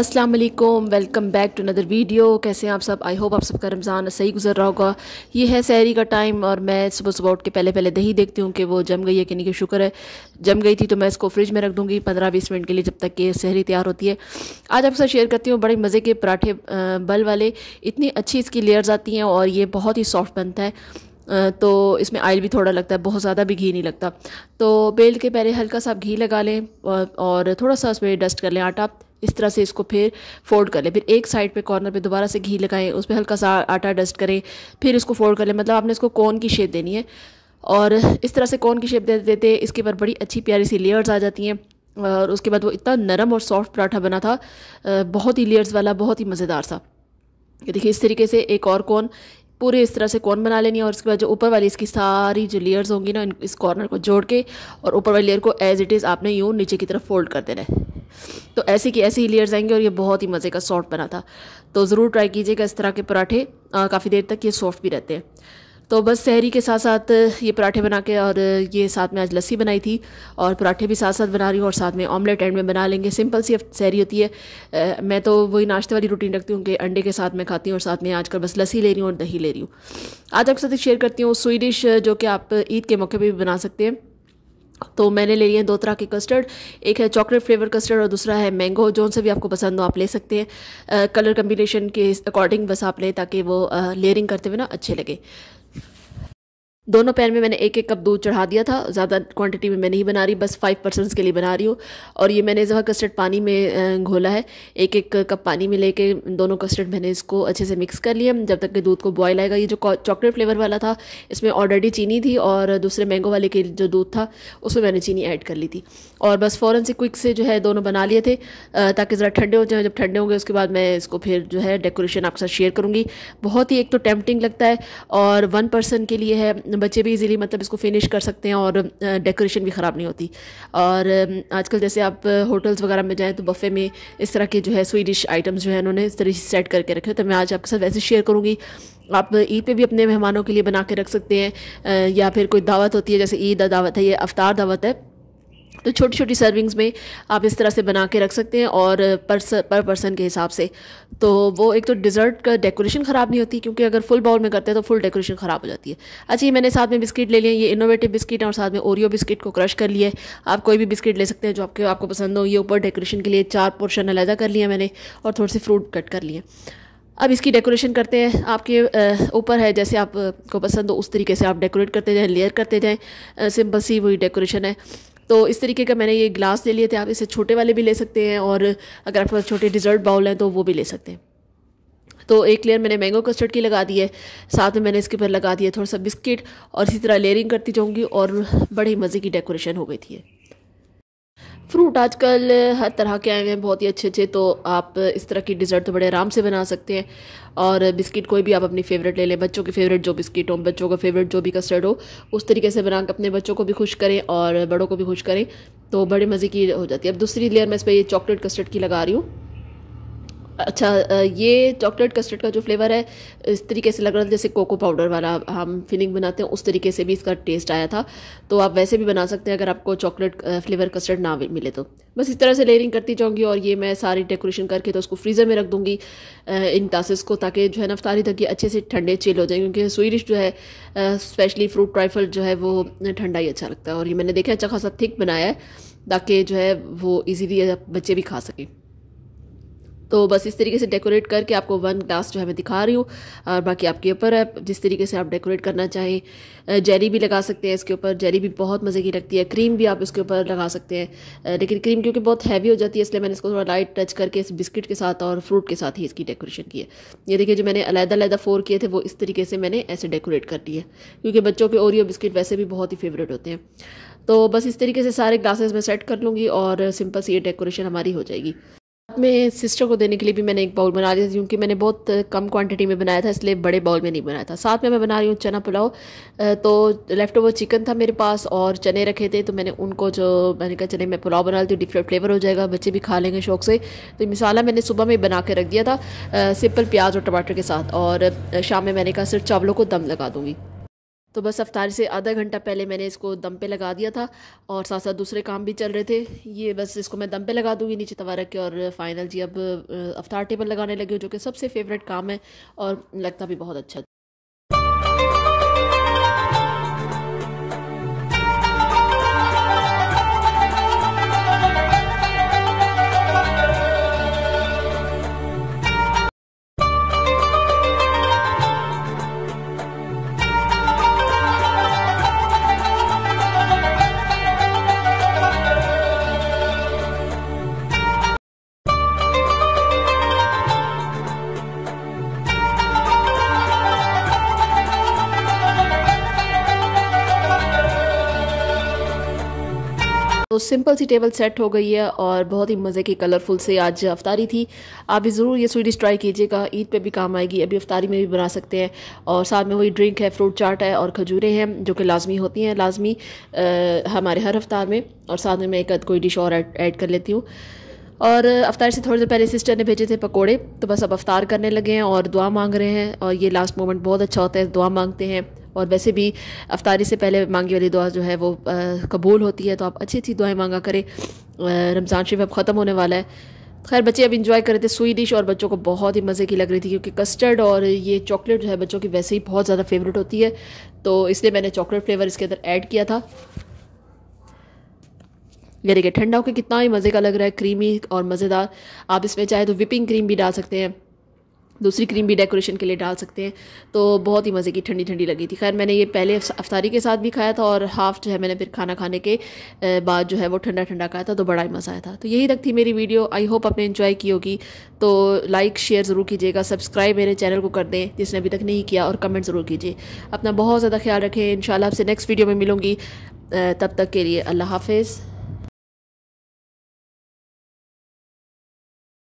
अस्सलाम वालेकुम welcome back to another video कैसे हैं आप सब आई होप आप सबका रमज़ान सही गुजर रहा होगा ये है सहरी का टाइम और मैं सुबह सुबह उठ के पहले पहले दही देखती हूँ कि वो जम गई है कि नहीं कि शुक्र है जम गई थी तो मैं इसको फ्रिज में रख दूँगी पंद्रह बीस मिनट के लिए जब तक कि सहरी तैयार होती है आज आपके साथ शेयर करती हूँ बड़े मज़े के पराठे बल वाले इतनी अच्छी इसकी लेयर्स आती हैं और ये बहुत ही सॉफ्ट बनता है तो इसमें आयल भी थोड़ा लगता है बहुत ज़्यादा भी घी नहीं लगता तो बेल के पहले हल्का सा आप घी लगा लें और थोड़ा सा उसमें डस्ट कर लें आटा इस तरह से इसको फिर फोल्ड कर लें फिर एक साइड पे कॉर्नर पे दोबारा से घी लगाएं उस पर हल्का सा आटा डस्ट करें फिर इसको फोल्ड कर लें मतलब आपने इसको कौन की शेप देनी है और इस तरह से कौन की शेप दे देते इसके ऊपर बड़ी अच्छी प्यारी सी लेयर्स आ जाती हैं और उसके बाद वो इतना नरम और सॉफ्ट पराठा बना था बहुत ही लेयर्स वाला बहुत ही मज़ेदार सा देखिए इस तरीके से एक और कौन पूरे इस तरह से कौन बना लेनी है और उसके बाद जो ऊपर वाली इसकी सारी जो लेयर्स होंगी ना इस कॉर्नर को जोड़ के और ऊपर वाली लेयर को एज इट इज़ आपने यूँ नीचे की तरफ फोल्ड कर देना है तो ऐसे की ऐसे ही लेयर्स आएंगे और ये बहुत ही मज़े का सॉफ्ट बना था तो ज़रूर ट्राई कीजिएगा इस तरह के पराठे काफ़ी देर तक ये सॉफ्ट भी रहते हैं तो बस सहरी के साथ साथ ये पराठे बना के और ये साथ में आज लस्सी बनाई थी और पराठे भी साथ साथ बना रही हूँ और साथ में ऑमलेट एंड में बना लेंगे सिंपल सी सहरी होती है आ, मैं तो वही नाश्ते वाली रूटीन रखती हूँ कि अंडे के साथ मैं खाती हूँ और साथ में आजकल बस लस्सी ले रही हूँ और दही ले रही हूँ आज आपके साथ शेयर करती हूँ स्वीट डिश जो कि आप ईद के मौके पर भी बना सकते हैं तो मैंने ले लिए हैं दो तरह के कस्टर्ड एक है चॉकलेट फ्लेवर कस्टर्ड और दूसरा है मैंगो जो से भी आपको पसंद हो आप ले सकते हैं आ, कलर कम्बिनेशन के अकॉर्डिंग बस आप लें ताकि वो लेयरिंग करते हुए ना अच्छे लगे दोनों पैन में मैंने एक एक कप दूध चढ़ा दिया था ज़्यादा क्वांटिटी में मैं नहीं बना रही बस फाइव पर्सन के लिए बना रही हूँ और ये मैंने जो कस्टर्ड पानी में घोला है एक एक कप पानी में लेके दोनों कस्टर्ड मैंने इसको अच्छे से मिक्स कर लिया जब तक कि दूध को बॉयल आएगा ये जो चॉकलेट फ्लेवर वाला था इसमें ऑलरेडी चीनी थी और दूसरे मैंगो वाले के जो दूध था उसमें मैंने चीनी ऐड कर ली थी और बस फ़ौर से क्विक से जो है दोनों बना लिए थे ताकि ज़रा ठंडे हो जाए जब ठंडे होंगे उसके बाद मैं इसको फिर जो है डेकोरेशन आपके साथ शेयर करूँगी बहुत ही एक तो टेम्पटिंग लगता है और वन पर्सन के लिए है बच्चे भी इजीली मतलब इसको फिनिश कर सकते हैं और डेकोरेशन भी ख़राब नहीं होती और आजकल जैसे आप होटल्स वगैरह में जाएँ तो बफ़े में इस तरह के जो है स्वीडिश आइटम्स जो है उन्होंने इस तरह से सेट करके रखे तो मैं आज आपके साथ वैसे शेयर करूँगी आप ईद पे भी अपने मेहमानों के लिए बना के रख सकते हैं या फिर कोई दावत होती है जैसे ईद दावत है या अवतार दावत है तो छोटी छोटी सर्विंग्स में आप इस तरह से बना के रख सकते हैं और पर्स पर पर्सन के हिसाब से तो वो एक तो डिज़र्ट का डेकोरेशन ख़राब नहीं होती क्योंकि अगर फुल बाउल में करते हैं तो फुल डेकोरेशन ख़राब हो जाती है अच्छा ये मैंने साथ में बिस्किट ले लिए ये इनोवेटिव बिस्किट और साथ में ओरियो बिस्किट को क्रश कर लिए आप कोई भी बिस्किट ले सकते हैं जो आपके आपको पसंद हो ये ऊपर डेकोरेशन के लिए चार पोर्शन अलहदा कर लिया मैंने और थोड़े से फ्रूट कट कर लिए अब इसकी डेकोरेशन करते हैं आपके ऊपर है जैसे आपको पसंद हो उस तरीके से आप डेकोरेट करते जाएँ लेयर करते जाएँ सिंपल सी वही डेकोरेशन है तो इस तरीके का मैंने ये ग्लास ले लिए थे आप इसे छोटे वाले भी ले सकते हैं और अगर आपके पास छोटे डिज़र्ट बाउल हैं तो वो भी ले सकते हैं तो एक लेयर मैंने मैंगो कस्टर्ड की लगा दी है साथ में मैंने इसके ऊपर लगा दिया थोड़ा सा बिस्किट और इसी तरह लेयरिंग करती जाऊँगी और बड़े मज़े की डेकोरेशन हो गई थी फ्रूट आजकल हर तरह के आए हुए हैं बहुत ही अच्छे अच्छे तो आप इस तरह की डिज़र्ट तो बड़े आराम से बना सकते हैं और बिस्किट कोई भी आप अपनी फेवरेट ले लें बच्चों की फेवरेट जो बिस्किट हो बच्चों का फेवरेट जो भी कस्टर्ड हो उस तरीके से बना अपने बच्चों को भी खुश करें और बड़ों को भी खुश करें तो बड़े मज़े की हो जाती है अब दूसरी लेयर मैं इस पर ये चॉकलेट कस्टर्ड की लगा रही हूँ अच्छा ये चॉकलेट कस्टर्ड का जो फ्लेवर है इस तरीके से लग रहा था जैसे कोको पाउडर वाला हम फिलिंग बनाते हैं उस तरीके से भी इसका टेस्ट आया था तो आप वैसे भी बना सकते हैं अगर आपको चॉकलेट फ्लेवर कस्टर्ड ना मिले तो बस इस तरह से लेयरिंग करती जाऊँगी और ये मैं सारी डेकोरेशन करके तो उसको फ्रीज़र में रख दूँगी इन तासेस को ताकि जो है ना तक ये अच्छे से ठंडे चिल हो जाए क्योंकि स्वीरिश जो है स्पेशली फ्रूट ट्राइफल जो है वो ठंडा ही अच्छा लगता है और ये मैंने देखा अच्छा खासा थिक बनाया है ताकि जो है वो ईजीली बच्चे भी खा सकें तो बस इस तरीके से डेकोरेट करके आपको वन ग्लास जो है मैं दिखा रही हूँ और बाकी आपके ऊपर है जिस तरीके से आप डेकोरेट करना चाहें जेली भी लगा सकते हैं इसके ऊपर जेली भी बहुत मज़े की लगती है क्रीम भी आप इसके ऊपर लगा सकते हैं लेकिन क्रीम क्योंकि बहुत हैवी हो जाती है इसलिए मैंने इसको थोड़ा लाइट टच करके इस बिस्किट के साथ और फ्रूट के साथ ही इसकी डेकोरेशन की है ये देखिए जो मैंने अलहदा अलहदा फोर किए थे वो इस तरीके से मैंने ऐसे डेकोरेट कर दिए क्योंकि बच्चों के ओरियो बिस्किट वैसे भी बहुत ही फेवरेट होते हैं तो बस इस तरीके से सारे ग्लासेस मैं सेट कर लूँगी और सिंपल सी ये डेकोरेशन हमारी हो जाएगी में सिस्टर को देने के लिए भी मैंने एक बाउल बना लिया क्योंकि मैंने बहुत कम क्वांटिटी में बनाया था इसलिए बड़े बाउल में नहीं बनाया था साथ में मैं बना रही हूँ चना पुलाव तो लेफ्ट ओवर चिकन था मेरे पास और चने रखे थे तो मैंने उनको जो मैंने कहा चले मैं पुलाव बना लेती हूँ डिफरेंट फ्लेवर हो जाएगा बच्चे भी खा लेंगे शौक से तो मिसाला मैंने सुबह में बना के रख दिया था सिंपल प्याज और टमाटर के साथ और शाम में मैंने कहा सिर्फ चावलों को दम लगा दूँगी तो बस अफ्तारी से आधा घंटा पहले मैंने इसको दम पे लगा दिया था और साथ साथ दूसरे काम भी चल रहे थे ये बस इसको मैं दम पे लगा दूंगी नीचे तवा रख के और फाइनल जी अब अफ्तार टेबल लगाने लगे जो कि सबसे फेवरेट काम है और लगता भी बहुत अच्छा तो सिंपल सी टेबल सेट हो गई है और बहुत ही मज़े की कलरफुल से आज अफ्तारी थी आप भी ज़रूर ये स्वीट डिश ट्राई कीजिएगा ईद पे भी काम आएगी अभी अफ्तारी में भी बना सकते हैं और साथ में वही ड्रिंक है फ्रूट चाट है और खजूरें हैं जो कि लाजमी होती हैं लाजमी आ, हमारे हर अफ्तार में और साथ में मैं एक कोई डिश और ऐड कर लेती हूँ और अफ्तार से थोड़ी देर पहले सिस्टर ने भेजे थे पकोड़े तो बस अब अफ्तार करने लगे हैं और दुआ मांग रहे हैं और ये लास्ट मोमेंट बहुत अच्छा होता है दुआ मांगते हैं और वैसे भी अफ्तारी से पहले मांगी वाली दुआ जो है वो कबूल होती है तो आप अच्छी अच्छी दुआएं मांगा करें रमज़ान शरीफ अब ख़त्म होने वाला है खैर बच्चे अब इंजॉय कर रहे थे सुई डिश और बच्चों को बहुत ही मज़े की लग रही थी क्योंकि कस्टर्ड और ये चॉकलेट जो है बच्चों की वैसे ही बहुत ज़्यादा फेवरेट होती है तो इसलिए मैंने चॉकलेट फ्लेवर इसके अंदर ऐड किया था ये देखिए ठंडा होकर कितना ही मज़े का लग रहा है क्रीमी और मज़ेदार आप इसमें चाहे तो विपिंग क्रीम भी डाल सकते हैं दूसरी क्रीम भी डेकोरेशन के लिए डाल सकते हैं तो बहुत ही मज़े की ठंडी ठंडी लगी थी खैर मैंने ये पहले अफ्तारी के साथ भी खाया था और हाफ जो है मैंने फिर खाना खाने के बाद जो है वो ठंडा ठंडा खाया था तो बड़ा ही मज़ा आया था तो यही तक थी मेरी वीडियो आई होप आपने इन्जॉय की होगी तो लाइक शेयर ज़रूर कीजिएगा सब्सक्राइब मेरे चैनल को कर दें जिसने अभी तक नहीं किया और कमेंट ज़रूर कीजिए अपना बहुत ज़्यादा ख्याल रखें इन आपसे नेक्स्ट वीडियो में मिलूँगी तब तक के लिए अल्लाह हाफिज़